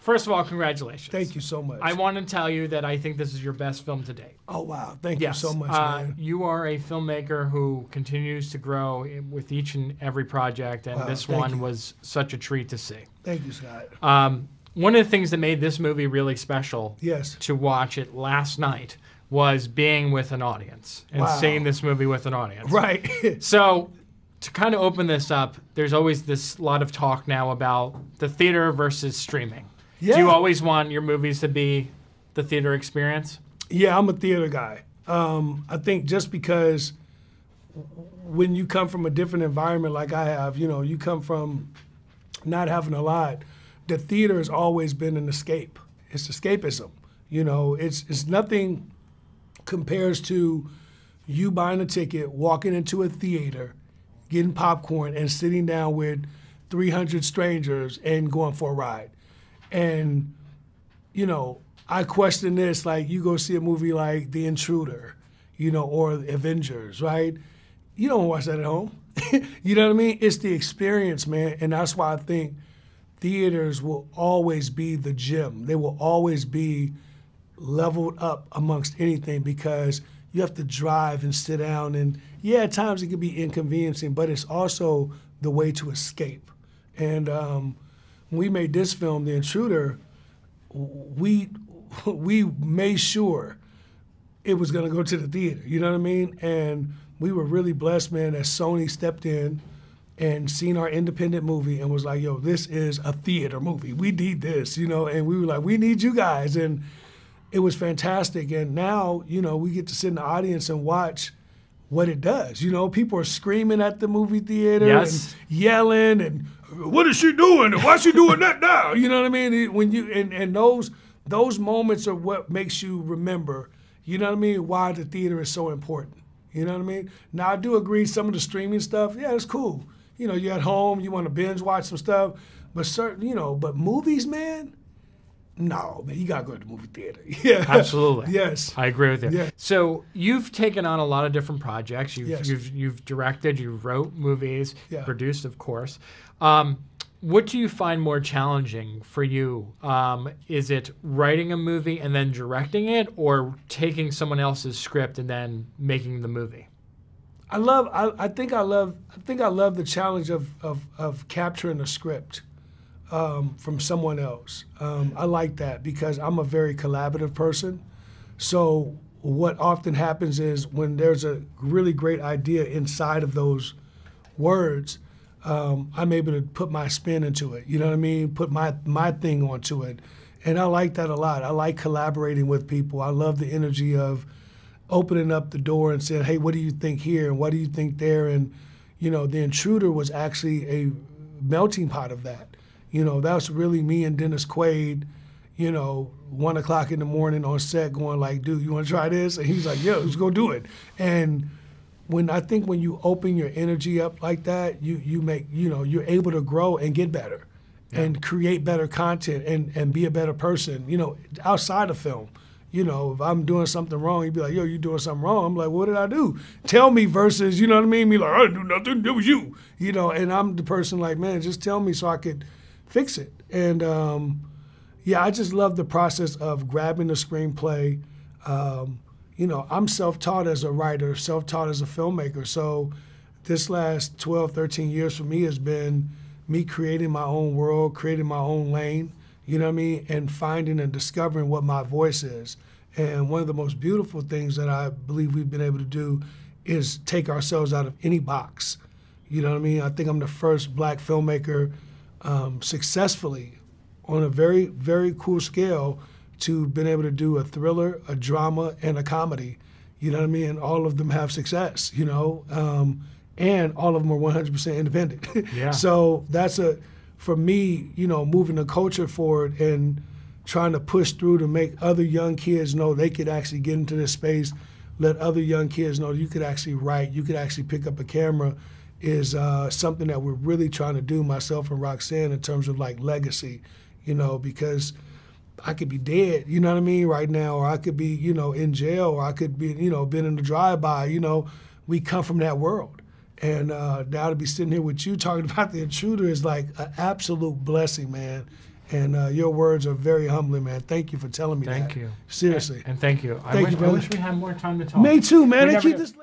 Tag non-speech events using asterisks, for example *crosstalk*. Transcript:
First of all, congratulations. Thank you so much. I want to tell you that I think this is your best film to date. Oh, wow. Thank yes. you so much, uh, man. You are a filmmaker who continues to grow with each and every project, and wow, this one you. was such a treat to see. Thank you, Scott. Um, one of the things that made this movie really special yes. to watch it last night was being with an audience and wow. seeing this movie with an audience. Right. *laughs* so to kind of open this up, there's always this lot of talk now about the theater versus streaming. Yeah. Do you always want your movies to be the theater experience? Yeah, I'm a theater guy. Um, I think just because when you come from a different environment like I have, you know, you come from not having a lot, the theater has always been an escape. It's escapism. You know, it's it's nothing compares to you buying a ticket, walking into a theater, getting popcorn, and sitting down with 300 strangers and going for a ride. And, you know, I question this like, you go see a movie like The Intruder, you know, or Avengers, right? You don't watch that at home. *laughs* you know what I mean? It's the experience, man. And that's why I think theaters will always be the gym. They will always be leveled up amongst anything because you have to drive and sit down. And yeah, at times it can be inconveniencing, but it's also the way to escape. And um, when we made this film, The Intruder, we we made sure it was going to go to the theater. You know what I mean? And we were really blessed, man, that Sony stepped in and seen our independent movie and was like, "Yo, this is a theater movie. We need this," you know. And we were like, "We need you guys," and it was fantastic. And now, you know, we get to sit in the audience and watch what it does. You know, people are screaming at the movie theater yes. and yelling and what is she doing? Why why she doing that now? You know what I mean? When you and, and those those moments are what makes you remember, you know what I mean, why the theater is so important. You know what I mean? Now I do agree some of the streaming stuff, yeah, it's cool. You know, you're at home, you want to binge watch some stuff, but certain, you know, but movies, man, no, man, you gotta go to the movie theater. Yeah, *laughs* *laughs* absolutely. yes, I agree with you. Yeah. So you've taken on a lot of different projects. You've yes. you've, you've directed, you wrote movies, yeah. produced, of course. Um, what do you find more challenging for you? Um, is it writing a movie and then directing it, or taking someone else's script and then making the movie? I love. I, I think I love. I think I love the challenge of of, of capturing a script um, from someone else. Um, I like that because I'm a very collaborative person. So what often happens is when there's a really great idea inside of those words, um, I'm able to put my spin into it. You know what I mean? Put my my thing onto it, and I like that a lot. I like collaborating with people. I love the energy of opening up the door and saying, "Hey, what do you think here? And what do you think there?" And you know, the intruder was actually a melting pot of that. You know, that was really me and Dennis Quaid, you know, one o'clock in the morning on set going like, dude, you wanna try this? And he's like, yeah, let's go do it. And when I think when you open your energy up like that, you you make, you know, you're able to grow and get better yeah. and create better content and, and be a better person, you know, outside of film you know, if I'm doing something wrong, he'd be like, yo, you doing something wrong. I'm like, what did I do? Tell me versus, you know what I mean? Me like, I didn't do nothing, it was you. You know, and I'm the person like, man, just tell me so I could – fix it. And um, yeah, I just love the process of grabbing the screenplay. Um, you know, I'm self taught as a writer, self taught as a filmmaker. So this last 12, 13 years for me has been me creating my own world, creating my own lane, you know what I mean, and finding and discovering what my voice is. And one of the most beautiful things that I believe we've been able to do is take ourselves out of any box. You know what I mean? I think I'm the first black filmmaker um, successfully on a very, very cool scale to been able to do a thriller, a drama, and a comedy. You know what I mean? all of them have success, you know? Um, and all of them are 100% independent. *laughs* Yeah. so that's a, for me, you know, moving the culture forward and trying to push through to make other young kids know they could actually get into this space, let other young kids know you could actually write, you could actually pick up a camera is uh, something that we're really trying to do, myself and Roxanne, in terms of like legacy, you know, because I could be dead, you know what I mean, right now, or I could be, you know, in jail, or I could be, you know, been in the drive-by, you know, we come from that world. And uh, now to be sitting here with you talking *laughs* about the intruder is like an absolute blessing, man. And uh, your words are very humbling, man. Thank you for telling me thank that. Thank you. Seriously. And, and, thank you. Thank I, wish, you I wish we had more time to talk. Me too, man.